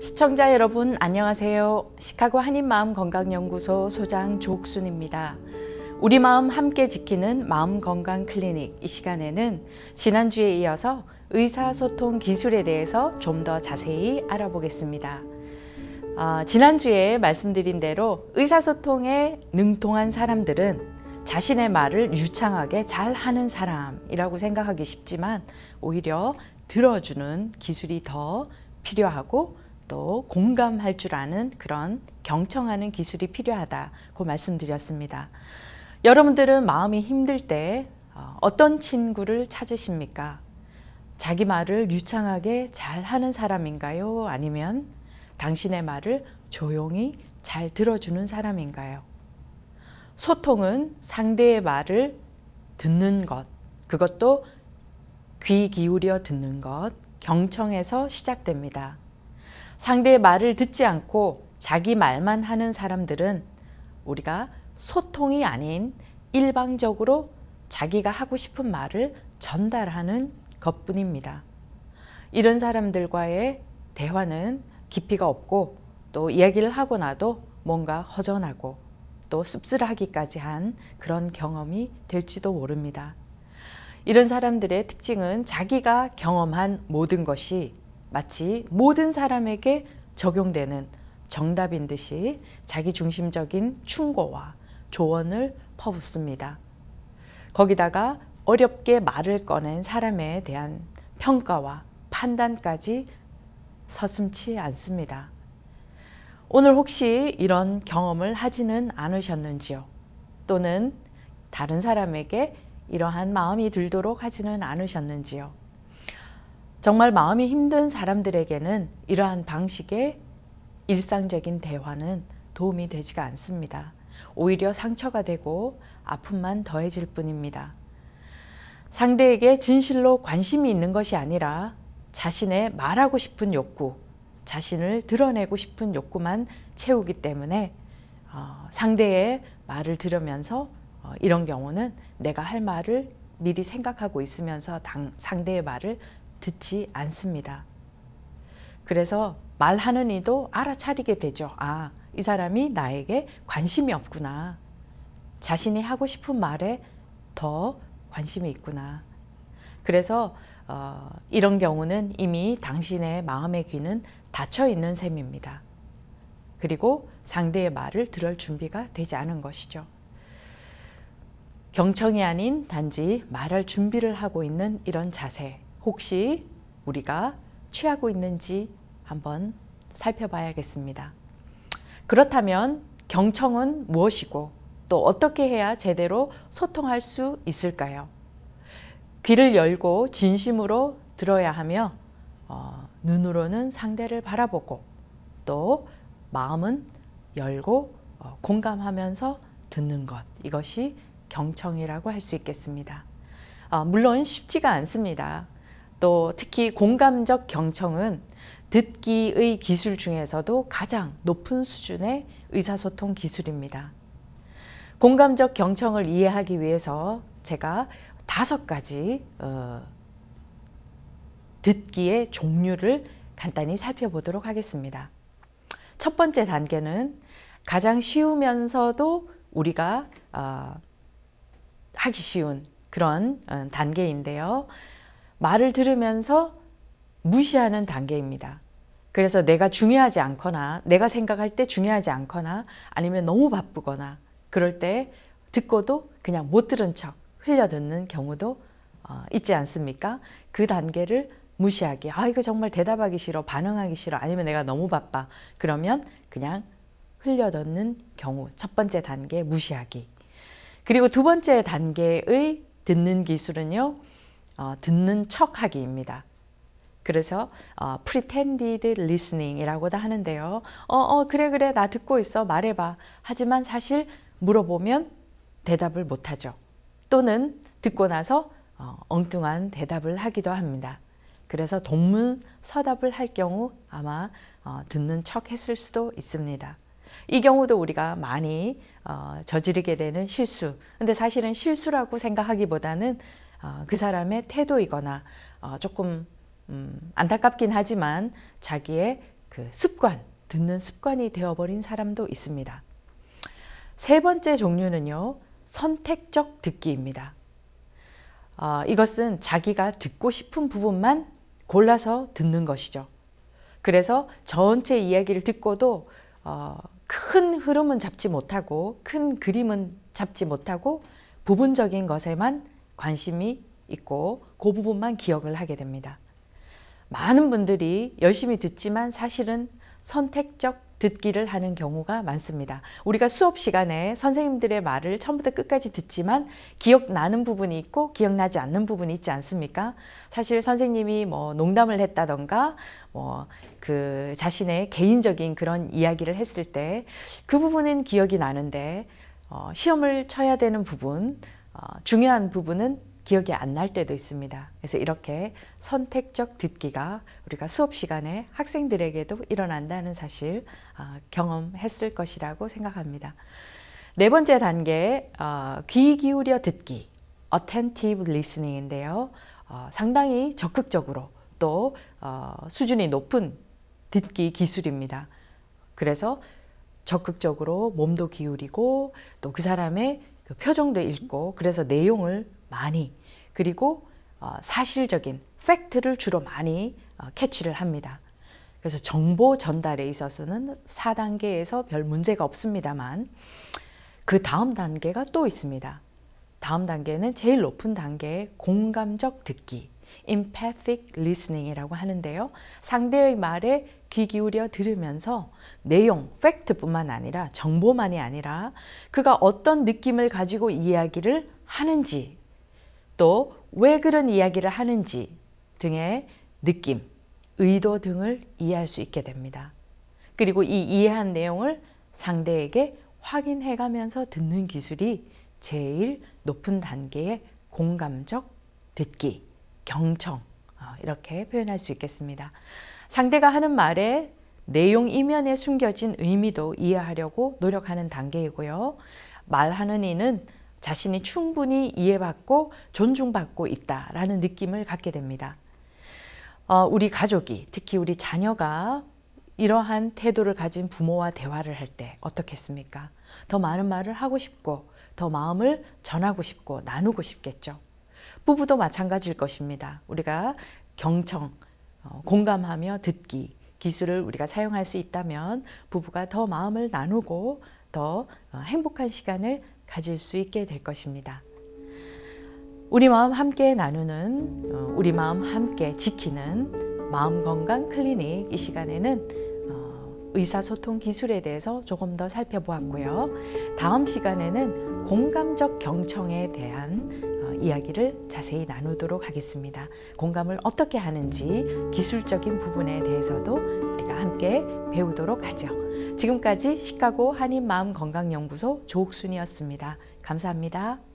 시청자 여러분 안녕하세요. 시카고 한인마음 건강연구소 소장 조옥순입니다. 우리 마음 함께 지키는 마음 건강 클리닉 이 시간에는 지난주에 이어서 의사소통 기술에 대해서 좀 더 자세히 알아보겠습니다. 아, 지난주에 말씀드린 대로 의사소통에 능통한 사람들은 자신의 말을 유창하게 잘 하는 사람이라고 생각하기 쉽지만 오히려 들어주는 기술이 더 필요하고 또 공감할 줄 아는 그런 경청하는 기술이 필요하다고 말씀드렸습니다. 여러분들은 마음이 힘들 때 어, 어떤 친구를 찾으십니까? 자기 말을 유창하게 잘 하는 사람인가요? 아니면 당신의 말을 조용히 잘 들어주는 사람인가요? 소통은 상대의 말을 듣는 것, 그것도 귀 기울여 듣는 것, 경청에서 시작됩니다. 상대의 말을 듣지 않고 자기 말만 하는 사람들은 우리가 소통이 아닌 일방적으로 자기가 하고 싶은 말을 전달하는 것뿐입니다. 이런 사람들과의 대화는 깊이가 없고 또이기를 하고 나도 뭔가 허전하고 또 씁쓸하기까지 한 그런 경험이 될지도 모릅니다. 이런 사람들의 특징은 자기가 경험한 모든 것이 마치 모든 사람에게 적용되는 정답인 듯이 자기중심적인 충고와 조언을 퍼붓습니다. 거기다가 어렵게 말을 꺼낸 사람에 대한 평가와 판단까지 서슴치 않습니다. 오늘 혹시 이런 경험을 하지는 않으셨는지요? 또는 다른 사람에게 이러한 마음이 들도록 하지는 않으셨는지요? 정말 마음이 힘든 사람들에게는 이러한 방식의 일상적인 대화는 도움이 되지가 않습니다. 오히려 상처가 되고 아픔만 더해질 뿐입니다. 상대에게 진실로 관심이 있는 것이 아니라 자신의 말하고 싶은 욕구, 자신을 드러내고 싶은 욕구만 채우기 때문에 어, 상대의 말을 들으면서 어, 이런 경우는 내가 할 말을 미리 생각하고 있으면서 당, 상대의 말을 듣지 않습니다. 그래서 말하는 이도 알아차리게 되죠. 아, 이 사람이 나에게 관심이 없구나. 자신이 하고 싶은 말에 더 관심이 있구나. 그래서 어, 이런 경우는 이미 당신의 마음의 귀는 닫혀 있는 셈입니다. 그리고 상대의 말을 들을 준비가 되지 않은 것이죠. 경청이 아닌 단지 말할 준비를 하고 있는 이런 자세 혹시 우리가 취하고 있는지 한번 살펴봐야겠습니다. 그렇다면 경청은 무엇이고 또 어떻게 해야 제대로 소통할 수 있을까요? 귀를 열고 진심으로 들어야 하며 어, 눈으로는 상대를 바라보고 또 마음은 열고 어, 공감하면서 듣는 것 이것이 경청이라고 할 수 있겠습니다. 어, 물론 쉽지가 않습니다. 또 특히 공감적 경청은 듣기의 기술 중에서도 가장 높은 수준의 의사소통 기술입니다. 공감적 경청을 이해하기 위해서 제가 다섯 가지 어, 듣기의 종류를 간단히 살펴보도록 하겠습니다. 첫 번째 단계는 가장 쉬우면서도 우리가 어, 하기 쉬운 그런 어, 단계인데요. 말을 들으면서 무시하는 단계입니다. 그래서 내가 중요하지 않거나 내가 생각할 때 중요하지 않거나 아니면 너무 바쁘거나 그럴 때 듣고도 그냥 못 들은 척 흘려듣는 경우도 어, 있지 않습니까? 그 단계를 무시하기. 아, 이거 정말 대답하기 싫어. 반응하기 싫어. 아니면 내가 너무 바빠. 그러면 그냥 흘려듣는 경우. 첫 번째 단계 무시하기. 그리고 두 번째 단계의 듣는 기술은요. 어, 듣는 척하기입니다. 그래서 어, pretended listening이라고도 하는데요. 어, 어, 그래, 그래, 나 듣고 있어, 말해봐. 하지만 사실 물어보면 대답을 못하죠. 또는 듣고 나서 어, 엉뚱한 대답을 하기도 합니다. 그래서 동문 서답을 할 경우 아마 어, 듣는 척 했을 수도 있습니다. 이 경우도 우리가 많이 어, 저지르게 되는 실수. 근데 사실은 실수라고 생각하기보다는 어, 그 사람의 태도이거나 어, 조금 음, 안타깝긴 하지만 자기의 그 습관, 듣는 습관이 되어버린 사람도 있습니다. 세 번째 종류는요, 선택적 듣기입니다. 어, 이것은 자기가 듣고 싶은 부분만 골라서 듣는 것이죠. 그래서 전체 이야기를 듣고도 어, 큰 흐름은 잡지 못하고 큰 그림은 잡지 못하고 부분적인 것에만 관심이 있고 그 부분만 기억을 하게 됩니다. 많은 분들이 열심히 듣지만 사실은 선택적 듣기를 하는 경우가 많습니다. 우리가 수업 시간에 선생님들의 말을 처음부터 끝까지 듣지만 기억나는 부분이 있고 기억나지 않는 부분이 있지 않습니까? 사실 선생님이 뭐 농담을 했다던가 뭐 그 자신의 개인적인 그런 이야기를 했을 때 그 부분은 기억이 나는데 어, 시험을 쳐야 되는 부분, 어, 중요한 부분은 기억이 안 날 때도 있습니다. 그래서 이렇게 선택적 듣기가 우리가 수업 시간에 학생들에게도 일어난다는 사실 어, 경험했을 것이라고 생각합니다. 네 번째 단계 어, 귀 기울여 듣기 (attentive listening)인데요. 어, 상당히 적극적으로 또 수준이 높은 듣기 기술입니다. 그래서 적극적으로 몸도 기울이고 또 그 사람의 그 표정도 읽고 그래서 내용을 많이 그리고 어, 사실적인 팩트를 주로 많이 어, 캐치를 합니다. 그래서 정보 전달에 있어서는 4단계에서 별 문제가 없습니다만 그 다음 단계가 또 있습니다. 다음 단계는 제일 높은 단계의 공감적 듣기, empathic listening이라고 하는데요. 상대의 말에 귀 기울여 들으면서 내용, 팩트뿐만 아니라 정보만이 아니라 그가 어떤 느낌을 가지고 이야기를 하는지 또왜 그런 이야기를 하는지 등의 느낌, 의도 등을 이해할 수 있게 됩니다. 그리고 이 이해한 내용을 상대에게 확인해 가면서 듣는 기술이 제일 높은 단계의 공감적 듣기, 경청 어, 이렇게 표현할 수 있겠습니다. 상대가 하는 말에 내용 이면에 숨겨진 의미도 이해하려고 노력하는 단계이고요. 말하는 이는 자신이 충분히 이해받고 존중받고 있다라는 느낌을 갖게 됩니다. 어, 우리 가족이 특히 우리 자녀가 이러한 태도를 가진 부모와 대화를 할 때 어떻겠습니까? 더 많은 말을 하고 싶고 더 마음을 전하고 싶고 나누고 싶겠죠. 부부도 마찬가지일 것입니다. 우리가 경청, 어, 공감하며 듣기 기술을 우리가 사용할 수 있다면 부부가 더 마음을 나누고 더 어, 행복한 시간을 가질 수 있게 될 것입니다. 우리 마음 함께 나누는 어, 우리 마음 함께 지키는 마음 건강 클리닉 이 시간에는 어, 의사소통 기술에 대해서 조금 더 살펴보았고요. 다음 시간에는 공감적 경청에 대한 어, 이야기를 자세히 나누도록 하겠습니다. 공감을 어떻게 하는지 기술적인 부분에 대해서도 함께 배우도록 하죠. 지금까지 시카고 한인 마음 건강 연구소 조옥순이었습니다. 감사합니다.